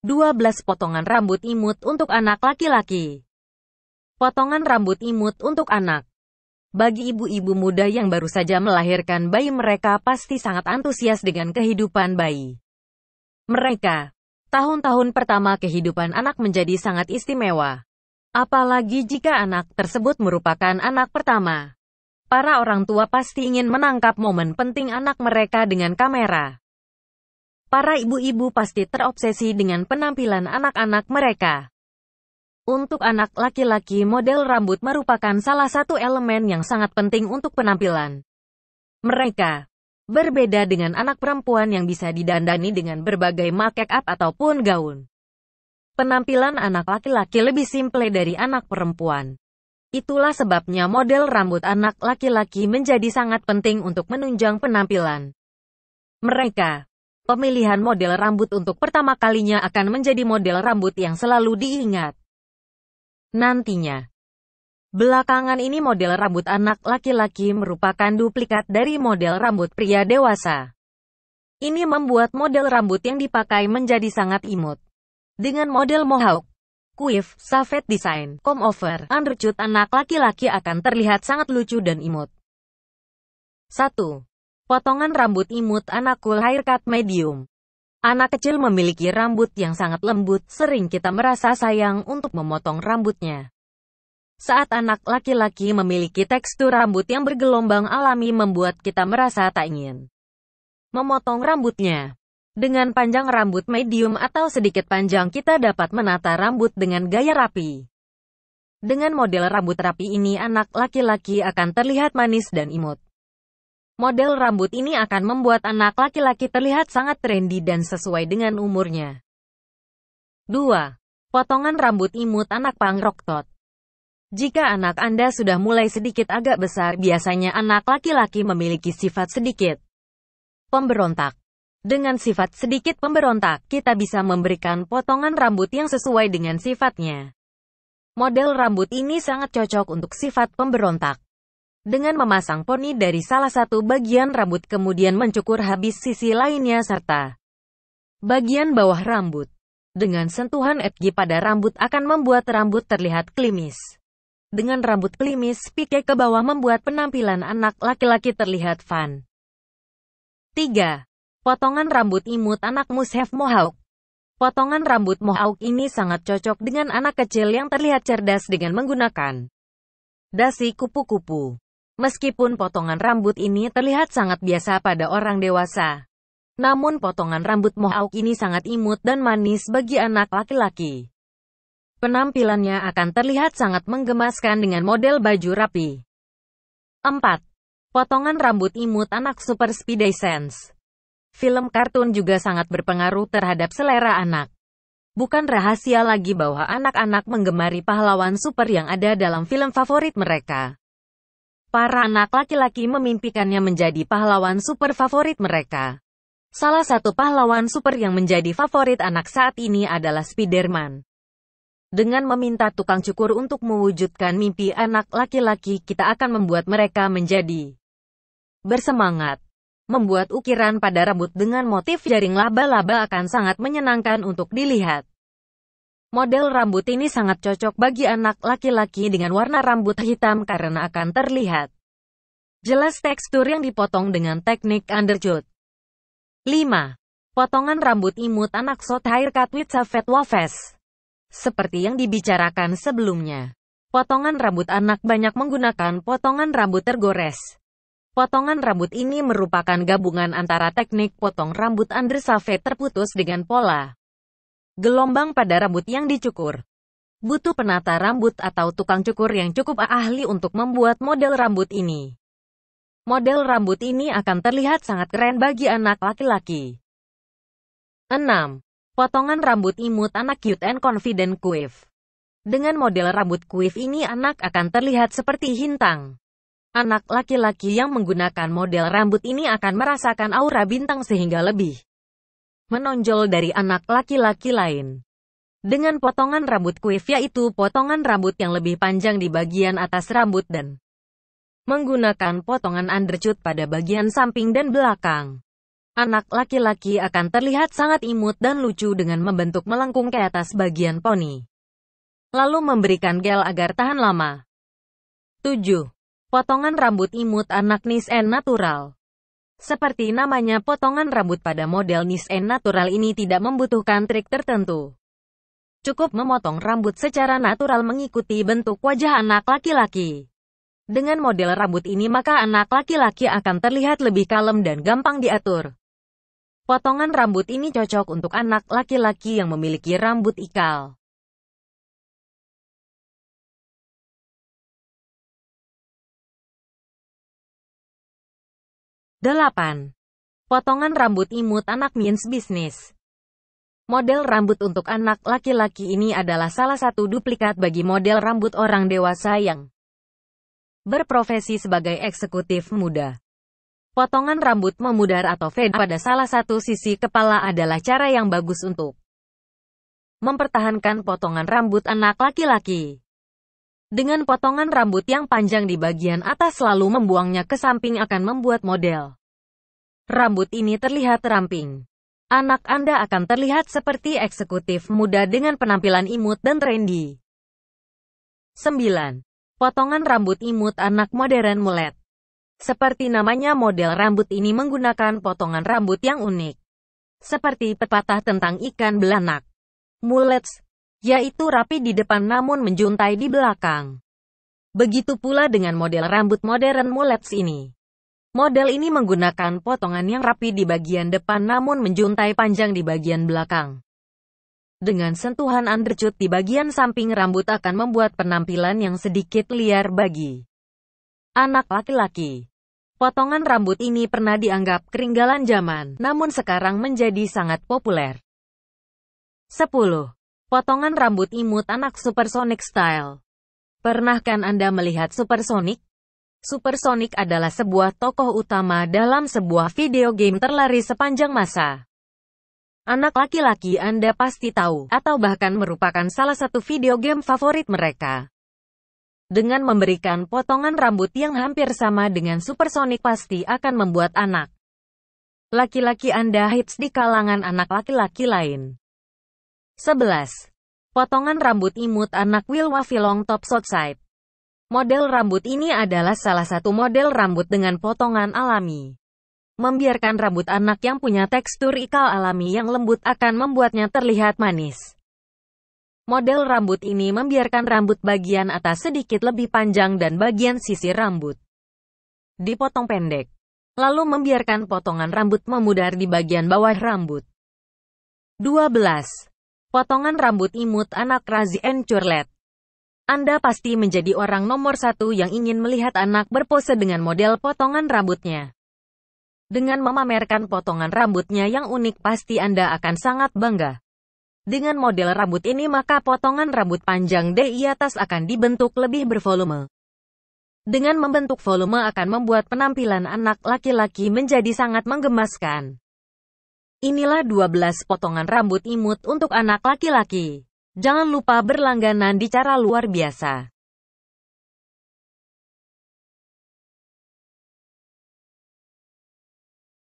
12 potongan rambut imut untuk anak laki-laki. Potongan rambut imut untuk anak. Bagi ibu-ibu muda yang baru saja melahirkan bayi mereka pasti sangat antusias dengan kehidupan bayi. Mereka, tahun-tahun pertama kehidupan anak menjadi sangat istimewa. Apalagi jika anak tersebut merupakan anak pertama. Para orang tua pasti ingin menangkap momen penting anak mereka dengan kamera para ibu-ibu pasti terobsesi dengan penampilan anak-anak mereka. Untuk anak laki-laki model rambut merupakan salah satu elemen yang sangat penting untuk penampilan. Mereka berbeda dengan anak perempuan yang bisa didandani dengan berbagai make up ataupun gaun. Penampilan anak laki-laki lebih simple dari anak perempuan. Itulah sebabnya model rambut anak laki-laki menjadi sangat penting untuk menunjang penampilan. Mereka Pemilihan model rambut untuk pertama kalinya akan menjadi model rambut yang selalu diingat. Nantinya, belakangan ini model rambut anak laki-laki merupakan duplikat dari model rambut pria dewasa. Ini membuat model rambut yang dipakai menjadi sangat imut. Dengan model mohawk, quiff, safet design, comb over, undercut anak laki-laki akan terlihat sangat lucu dan imut. 1. Potongan rambut imut anak cool haircut medium. Anak kecil memiliki rambut yang sangat lembut, sering kita merasa sayang untuk memotong rambutnya. Saat anak laki-laki memiliki tekstur rambut yang bergelombang alami membuat kita merasa tak ingin memotong rambutnya. Dengan panjang rambut medium atau sedikit panjang kita dapat menata rambut dengan gaya rapi. Dengan model rambut rapi ini anak laki-laki akan terlihat manis dan imut. Model rambut ini akan membuat anak laki-laki terlihat sangat trendy dan sesuai dengan umurnya. 2. Potongan rambut imut anak pangroktot. Jika anak Anda sudah mulai sedikit agak besar, biasanya anak laki-laki memiliki sifat sedikit pemberontak. Dengan sifat sedikit pemberontak, kita bisa memberikan potongan rambut yang sesuai dengan sifatnya. Model rambut ini sangat cocok untuk sifat pemberontak dengan memasang poni dari salah satu bagian rambut kemudian mencukur habis sisi lainnya serta bagian bawah rambut. Dengan sentuhan edgy pada rambut akan membuat rambut terlihat klimis. Dengan rambut klimis, pike ke bawah membuat penampilan anak laki-laki terlihat fun. 3. Potongan rambut imut anak Mushef Mohawk Potongan rambut mohawk ini sangat cocok dengan anak kecil yang terlihat cerdas dengan menggunakan dasi kupu-kupu. Meskipun potongan rambut ini terlihat sangat biasa pada orang dewasa, namun potongan rambut mohawk ini sangat imut dan manis bagi anak laki-laki. Penampilannya akan terlihat sangat menggemaskan dengan model baju rapi. 4. Potongan rambut imut anak Super Speedy Sense. Film kartun juga sangat berpengaruh terhadap selera anak. Bukan rahasia lagi bahwa anak-anak menggemari pahlawan super yang ada dalam film favorit mereka. Para anak laki-laki memimpikannya menjadi pahlawan super favorit mereka. Salah satu pahlawan super yang menjadi favorit anak saat ini adalah Spiderman. Dengan meminta tukang cukur untuk mewujudkan mimpi anak laki-laki, kita akan membuat mereka menjadi bersemangat. Membuat ukiran pada rambut dengan motif jaring laba-laba akan sangat menyenangkan untuk dilihat. Model rambut ini sangat cocok bagi anak laki-laki dengan warna rambut hitam karena akan terlihat jelas tekstur yang dipotong dengan teknik undercut. 5. Potongan rambut imut anak short haircut with savet wafes. Seperti yang dibicarakan sebelumnya, potongan rambut anak banyak menggunakan potongan rambut tergores. Potongan rambut ini merupakan gabungan antara teknik potong rambut under terputus dengan pola gelombang pada rambut yang dicukur. Butuh penata rambut atau tukang cukur yang cukup ahli untuk membuat model rambut ini. Model rambut ini akan terlihat sangat keren bagi anak laki-laki. 6. Potongan rambut imut anak cute and confident quiff. Dengan model rambut quiff ini anak akan terlihat seperti hintang. Anak laki-laki yang menggunakan model rambut ini akan merasakan aura bintang sehingga lebih menonjol dari anak laki-laki lain. Dengan potongan rambut kuif yaitu potongan rambut yang lebih panjang di bagian atas rambut dan menggunakan potongan undercut pada bagian samping dan belakang. Anak laki-laki akan terlihat sangat imut dan lucu dengan membentuk melengkung ke atas bagian poni. Lalu memberikan gel agar tahan lama. 7. Potongan rambut imut anak and natural. Seperti namanya potongan rambut pada model Nice and natural ini tidak membutuhkan trik tertentu. Cukup memotong rambut secara natural mengikuti bentuk wajah anak laki-laki. Dengan model rambut ini maka anak laki-laki akan terlihat lebih kalem dan gampang diatur. Potongan rambut ini cocok untuk anak laki-laki yang memiliki rambut ikal. 8. Potongan rambut imut anak means bisnis. Model rambut untuk anak laki-laki ini adalah salah satu duplikat bagi model rambut orang dewasa yang berprofesi sebagai eksekutif muda. Potongan rambut memudar atau fade pada salah satu sisi kepala adalah cara yang bagus untuk mempertahankan potongan rambut anak laki-laki dengan potongan rambut yang panjang di bagian atas lalu membuangnya ke samping akan membuat model. Rambut ini terlihat ramping. Anak Anda akan terlihat seperti eksekutif muda dengan penampilan imut dan trendy. 9. Potongan rambut imut anak modern mulet. Seperti namanya model rambut ini menggunakan potongan rambut yang unik. Seperti pepatah tentang ikan belanak. Mulets, yaitu rapi di depan namun menjuntai di belakang. Begitu pula dengan model rambut modern mullets ini. Model ini menggunakan potongan yang rapi di bagian depan namun menjuntai panjang di bagian belakang. Dengan sentuhan undercut di bagian samping rambut akan membuat penampilan yang sedikit liar bagi anak laki-laki. Potongan rambut ini pernah dianggap keringgalan zaman, namun sekarang menjadi sangat populer. 10. Potongan rambut imut anak Supersonic Style. Pernahkan Anda melihat Supersonic? Supersonic adalah sebuah tokoh utama dalam sebuah video game terlaris sepanjang masa. Anak laki-laki Anda pasti tahu, atau bahkan merupakan salah satu video game favorit mereka. Dengan memberikan potongan rambut yang hampir sama dengan Supersonic pasti akan membuat anak laki-laki Anda hits di kalangan anak laki-laki lain. 11. Potongan rambut imut anak Wilwa Filong Top Side. Model rambut ini adalah salah satu model rambut dengan potongan alami. Membiarkan rambut anak yang punya tekstur ikal alami yang lembut akan membuatnya terlihat manis. Model rambut ini membiarkan rambut bagian atas sedikit lebih panjang dan bagian sisi rambut dipotong pendek. Lalu membiarkan potongan rambut memudar di bagian bawah rambut. 12. Potongan rambut imut anak razi and Curlet. Anda pasti menjadi orang nomor satu yang ingin melihat anak berpose dengan model potongan rambutnya. Dengan memamerkan potongan rambutnya yang unik pasti Anda akan sangat bangga. Dengan model rambut ini maka potongan rambut panjang DI atas akan dibentuk lebih bervolume. Dengan membentuk volume akan membuat penampilan anak laki-laki menjadi sangat menggemaskan. Inilah 12 potongan rambut imut untuk anak laki-laki. Jangan lupa berlangganan di cara luar biasa.